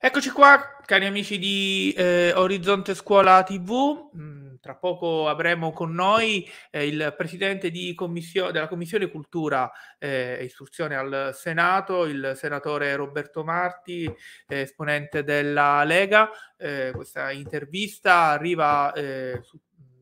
Eccoci qua, cari amici di eh, Orizzonte Scuola TV. Mm, tra poco avremo con noi eh, il presidente commissio- della Commissione Cultura e eh, Istruzione al Senato, il senatore Roberto Marti, eh, esponente della Lega. Eh, questa intervista arriva eh, su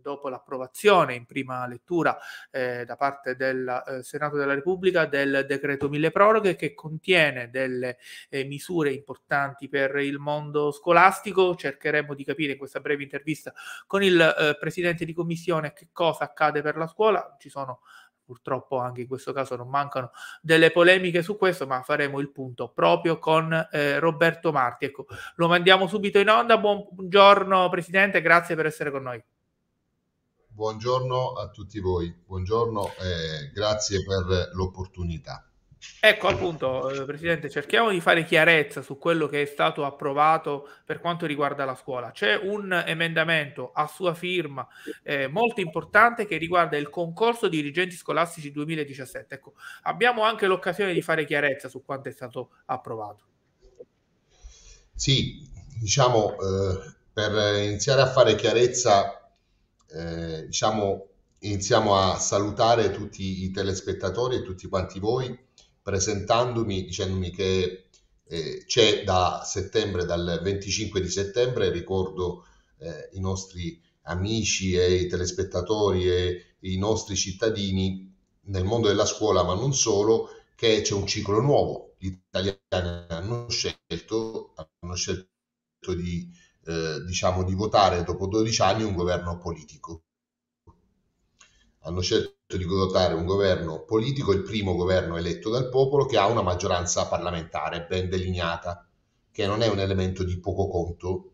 dopo l'approvazione in prima lettura eh, da parte del eh, Senato della Repubblica del decreto mille proroghe che contiene delle eh, misure importanti per il mondo scolastico. Cercheremo di capire in questa breve intervista con il eh, Presidente di Commissione che cosa accade per la scuola. Ci sono purtroppo anche in questo caso non mancano delle polemiche su questo, ma faremo il punto proprio con eh, Roberto Marti. Ecco, lo mandiamo subito in onda. Buongiorno Presidente, grazie per essere con noi buongiorno a tutti voi, buongiorno e grazie per l'opportunità. Ecco appunto, eh, Presidente, cerchiamo di fare chiarezza su quello che è stato approvato per quanto riguarda la scuola. C'è un emendamento a sua firma eh, molto importante che riguarda il concorso dirigenti scolastici 2017. Ecco, abbiamo anche l'occasione di fare chiarezza su quanto è stato approvato. Sì, diciamo, eh, per iniziare a fare chiarezza eh, diciamo, iniziamo a salutare tutti i telespettatori e tutti quanti voi presentandomi, dicendomi che eh, c'è da settembre, dal 25 di settembre, ricordo eh, i nostri amici e i telespettatori e i nostri cittadini nel mondo della scuola, ma non solo, che c'è un ciclo nuovo. Gli italiani hanno scelto, hanno scelto di eh, diciamo, di votare dopo 12 anni un governo politico. Hanno scelto di votare un governo politico, il primo governo eletto dal popolo che ha una maggioranza parlamentare ben delineata, che non è un elemento di poco conto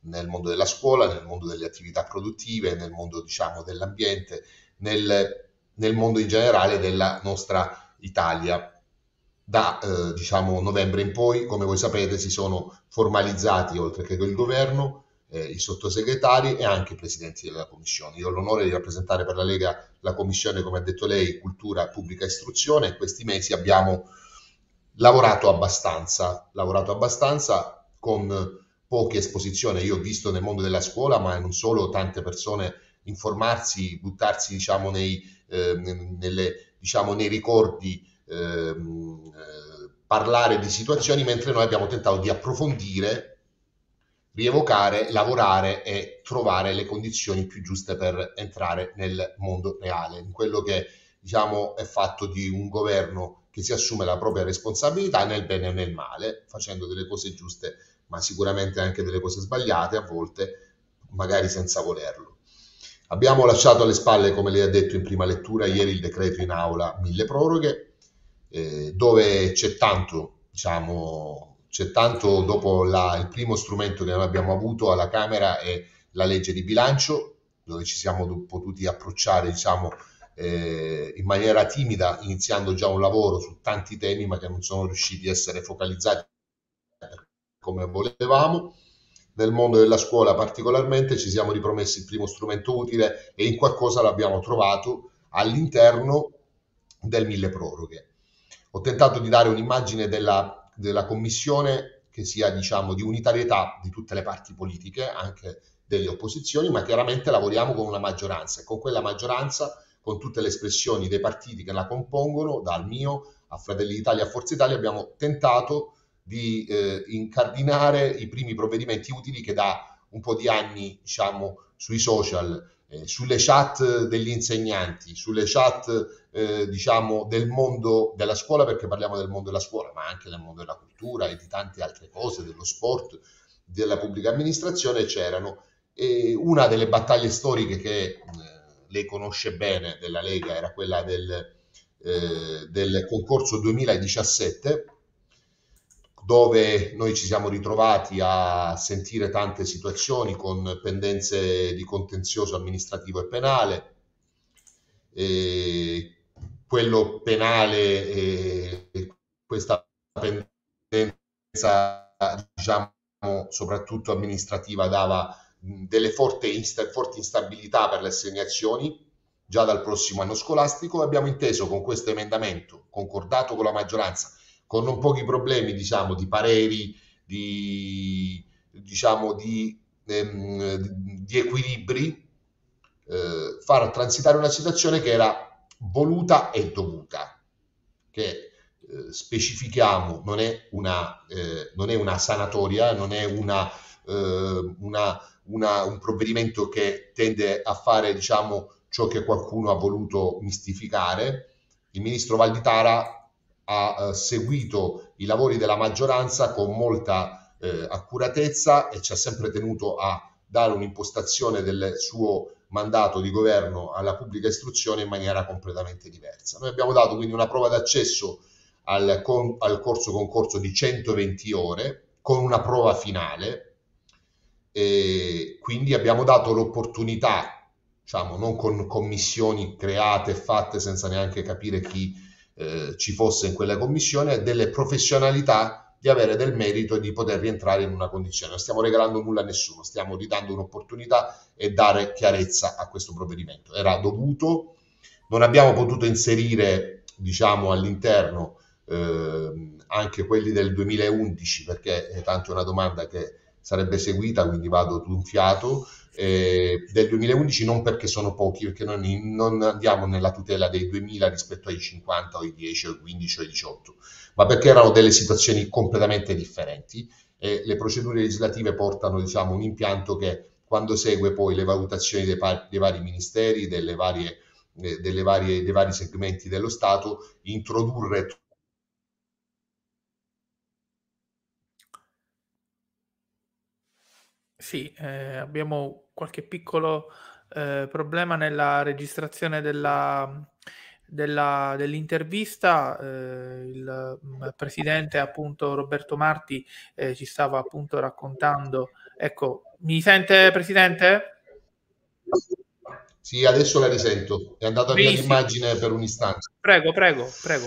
nel mondo della scuola, nel mondo delle attività produttive, nel mondo diciamo, dell'ambiente, nel, nel mondo in generale della nostra Italia da eh, diciamo, novembre in poi, come voi sapete, si sono formalizzati, oltre che con il governo, eh, i sottosegretari e anche i presidenti della Commissione. Io ho l'onore di rappresentare per la Lega la Commissione, come ha detto lei, Cultura, Pubblica Istruzione In questi mesi abbiamo lavorato abbastanza, lavorato abbastanza con poche esposizioni. Io ho visto nel mondo della scuola, ma non solo, tante persone informarsi, buttarsi diciamo, nei, eh, nelle, diciamo, nei ricordi ehm, eh, parlare di situazioni, mentre noi abbiamo tentato di approfondire, rievocare, lavorare e trovare le condizioni più giuste per entrare nel mondo reale, in quello che diciamo è fatto di un governo che si assume la propria responsabilità nel bene e nel male, facendo delle cose giuste, ma sicuramente anche delle cose sbagliate a volte, magari senza volerlo. Abbiamo lasciato alle spalle, come lei ha detto in prima lettura, ieri il decreto in aula mille proroghe, eh, dove c'è tanto, diciamo, c'è tanto dopo la, il primo strumento che noi abbiamo avuto alla Camera è la legge di bilancio, dove ci siamo potuti approcciare, diciamo, eh, in maniera timida, iniziando già un lavoro su tanti temi, ma che non sono riusciti a essere focalizzati come volevamo. Nel mondo della scuola particolarmente ci siamo ripromessi il primo strumento utile e in qualcosa l'abbiamo trovato all'interno del mille proroghe. Ho tentato di dare un'immagine della, della commissione che sia diciamo, di unitarietà di tutte le parti politiche, anche delle opposizioni, ma chiaramente lavoriamo con una maggioranza e con quella maggioranza, con tutte le espressioni dei partiti che la compongono, dal mio a Fratelli d'Italia a Forza Italia, abbiamo tentato di eh, incardinare i primi provvedimenti utili che da un po' di anni diciamo, sui social eh, sulle chat eh, degli insegnanti, sulle chat eh, diciamo del mondo della scuola, perché parliamo del mondo della scuola, ma anche del mondo della cultura e di tante altre cose, dello sport, della pubblica amministrazione, c'erano. E una delle battaglie storiche che eh, lei conosce bene della Lega era quella del, eh, del concorso 2017 dove noi ci siamo ritrovati a sentire tante situazioni con pendenze di contenzioso amministrativo e penale. E quello penale e questa pendenza, diciamo, soprattutto amministrativa, dava delle forti, forti instabilità per le assegnazioni già dal prossimo anno scolastico abbiamo inteso con questo emendamento, concordato con la maggioranza, con non pochi problemi, diciamo, di pareri, di, diciamo, di, ehm, di equilibri, eh, far transitare una situazione che era voluta e dovuta, che eh, specifichiamo non è, una, eh, non è una sanatoria, non è una, eh, una, una, un provvedimento che tende a fare diciamo, ciò che qualcuno ha voluto mistificare. Il ministro Valditara ha eh, seguito i lavori della maggioranza con molta eh, accuratezza e ci ha sempre tenuto a dare un'impostazione del suo mandato di governo alla pubblica istruzione in maniera completamente diversa. Noi abbiamo dato quindi una prova d'accesso al, con, al corso concorso di 120 ore con una prova finale e quindi abbiamo dato l'opportunità, diciamo, non con commissioni create e fatte senza neanche capire chi eh, ci fosse in quella commissione, delle professionalità, di avere del merito e di poter rientrare in una condizione. Non stiamo regalando nulla a nessuno, stiamo ridando un'opportunità e dare chiarezza a questo provvedimento. Era dovuto, non abbiamo potuto inserire diciamo, all'interno eh, anche quelli del 2011 perché eh, è tanto una domanda che sarebbe seguita, quindi vado d'un fiato, eh, del 2011 non perché sono pochi, perché non, non, andiamo nella tutela dei 2000 rispetto ai 50 o ai 10 o ai 15 o ai 18, ma perché erano delle situazioni completamente differenti e le procedure legislative portano diciamo, un impianto che quando segue poi le valutazioni dei, par- dei vari ministeri, delle varie, eh, delle varie, dei vari segmenti dello Stato, introdurre Sì, eh, abbiamo qualche piccolo eh, problema nella registrazione della, della, dell'intervista. Eh, il mm, presidente, appunto, Roberto Marti eh, ci stava appunto raccontando. Ecco, mi sente, presidente? Sì, adesso la risento. È andata Benissimo. via l'immagine per un istante. Prego, prego, prego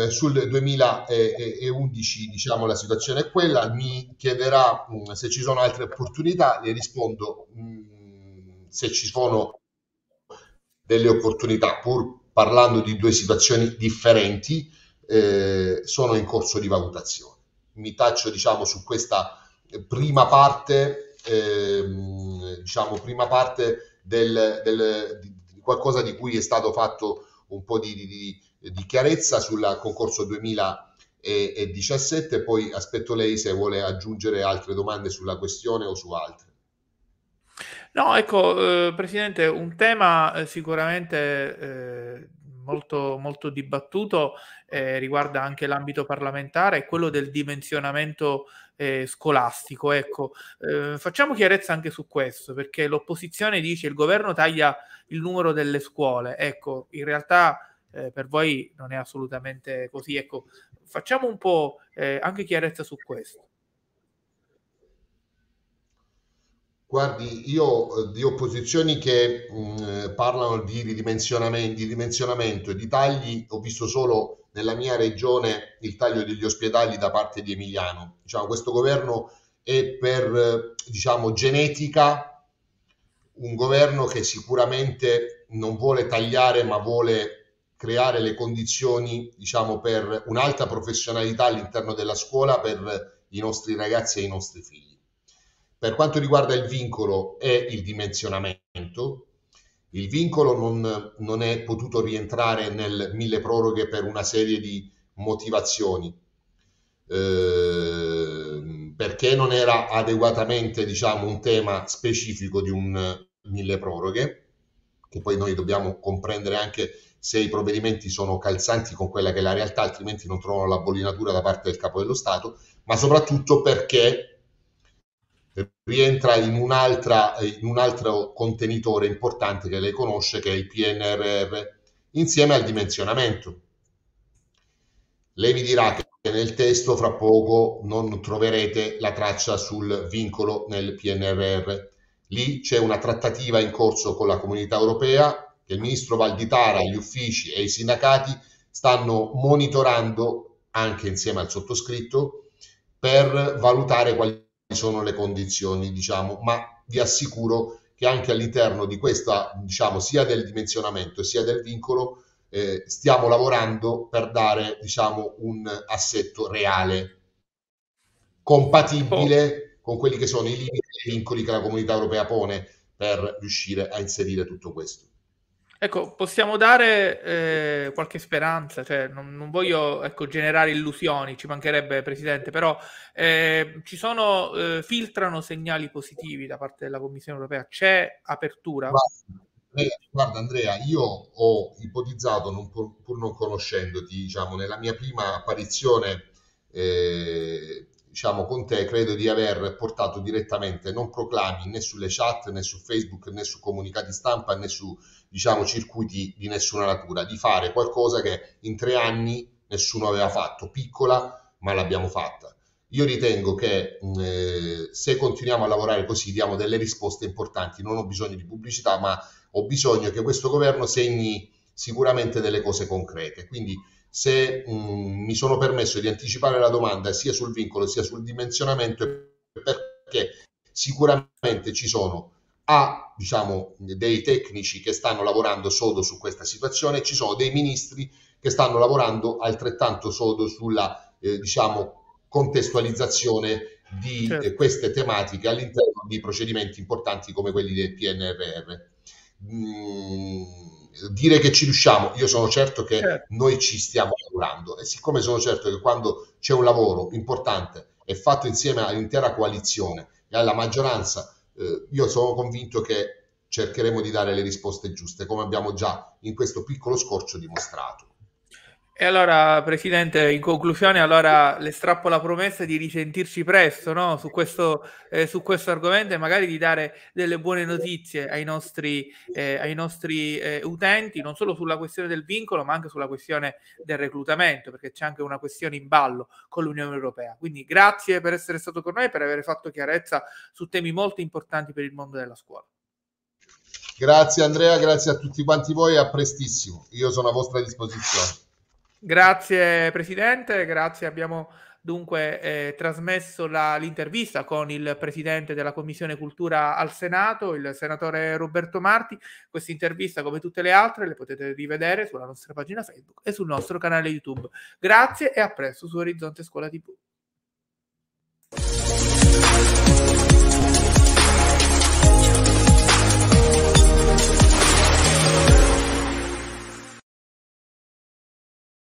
eh, sul 2011 diciamo, la situazione è quella, mi chiederà mh, mm, se ci sono altre opportunità, le rispondo mh, mm, se ci sono delle opportunità, pur parlando di due situazioni differenti, eh, sono in corso di valutazione. Mi taccio diciamo, su questa eh, prima parte, ehm, diciamo, prima parte del, del, di qualcosa di cui è stato fatto un po' di, di, di di chiarezza sul concorso 2017 poi aspetto lei se vuole aggiungere altre domande sulla questione o su altre. No, ecco, eh, Presidente, un tema eh, sicuramente eh, molto, molto, dibattuto eh, riguarda anche l'ambito parlamentare, è quello del dimensionamento eh, scolastico. Ecco, facciamo chiarezza anche su questo, perché l'opposizione dice che il governo taglia il numero delle scuole. Ecco, in realtà eh, per voi non è assolutamente così. Ecco, facciamo un po' eh, anche chiarezza su questo. Guardi, io eh, di opposizioni che mh, mm, eh, parlano di ridimensionamento, di ridimensionamento e di tagli ho visto solo nella mia regione il taglio degli ospedali da parte di Emiliano. Diciamo, questo governo è per eh, diciamo, genetica un governo che sicuramente non vuole tagliare ma vuole creare le condizioni diciamo, per un'alta professionalità all'interno della scuola per i nostri ragazzi e i nostri figli. Per quanto riguarda il vincolo e il dimensionamento. Il vincolo non, non è potuto rientrare nel mille proroghe per una serie di motivazioni. Eh, perché non era adeguatamente diciamo, un tema specifico di un mille proroghe, che poi noi dobbiamo comprendere anche se i provvedimenti sono calzanti con quella che è la realtà, altrimenti non trovano la bollinatura da parte del capo dello Stato, ma soprattutto perché rientra in, in un altro contenitore importante che lei conosce, che è il PNRR, insieme al dimensionamento. Lei vi dirà che nel testo fra poco non troverete la traccia sul vincolo nel PNRR. Lì c'è una trattativa in corso con la comunità europea che il ministro Valditara, gli uffici e i sindacati stanno monitorando anche insieme al sottoscritto per valutare quali sono le condizioni, diciamo, ma vi assicuro che anche all'interno di questa, diciamo, sia del dimensionamento sia del vincolo, eh, stiamo lavorando per dare, diciamo, un assetto reale, compatibile con quelli che sono i limiti e i vincoli che la comunità europea pone per riuscire a inserire tutto questo. Ecco, possiamo dare eh, qualche speranza, cioè, non, non, voglio ecco, generare illusioni, ci mancherebbe Presidente, però eh, ci sono, eh, filtrano segnali positivi da parte della Commissione europea, c'è apertura? Guarda, eh, guarda Andrea, io ho ipotizzato, non, pur, pur, non conoscendoti, diciamo, nella mia prima apparizione eh, diciamo, con te, credo di aver portato direttamente non proclami né sulle chat né su Facebook né su comunicati stampa né su diciamo, circuiti di nessuna natura, di fare qualcosa che in tre anni nessuno aveva fatto, piccola, ma l'abbiamo fatta. Io ritengo che eh, se continuiamo a lavorare così diamo delle risposte importanti, non ho bisogno di pubblicità, ma ho bisogno che questo governo segni sicuramente delle cose concrete. Quindi se mh, mi sono permesso di anticipare la domanda sia sul vincolo sia sul dimensionamento, perché sicuramente ci sono ha diciamo, dei tecnici che stanno lavorando sodo su questa situazione, ci sono dei ministri che stanno lavorando altrettanto sodo sulla eh, diciamo, contestualizzazione di eh, certo. eh, queste tematiche all'interno di procedimenti importanti come quelli del PNRR. Mm, dire che ci riusciamo, io sono certo che certo. noi ci stiamo lavorando e siccome sono certo che quando c'è un lavoro importante e fatto insieme all'intera coalizione e alla maggioranza eh, io sono convinto che cercheremo di dare le risposte giuste, come abbiamo già in questo piccolo scorcio dimostrato. E allora, Presidente, in conclusione, allora, le strappo la promessa di risentirci presto no? su, questo, eh, su, questo, argomento e magari di dare delle buone notizie ai nostri, eh, ai nostri eh, utenti, non solo sulla questione del vincolo, ma anche sulla questione del reclutamento, perché c'è anche una questione in ballo con l'Unione Europea. Quindi grazie per essere stato con noi e per aver fatto chiarezza su temi molto importanti per il mondo della scuola. Grazie Andrea, grazie a tutti quanti voi e a prestissimo. Io sono a vostra disposizione. Grazie Presidente, grazie. Abbiamo dunque eh, trasmesso la, l'intervista con il Presidente della Commissione Cultura al Senato, il Senatore Roberto Marti. Questa intervista, come tutte le altre, le potete rivedere sulla nostra pagina Facebook e sul nostro canale YouTube. Grazie e a presto su Orizzonte Scuola TV.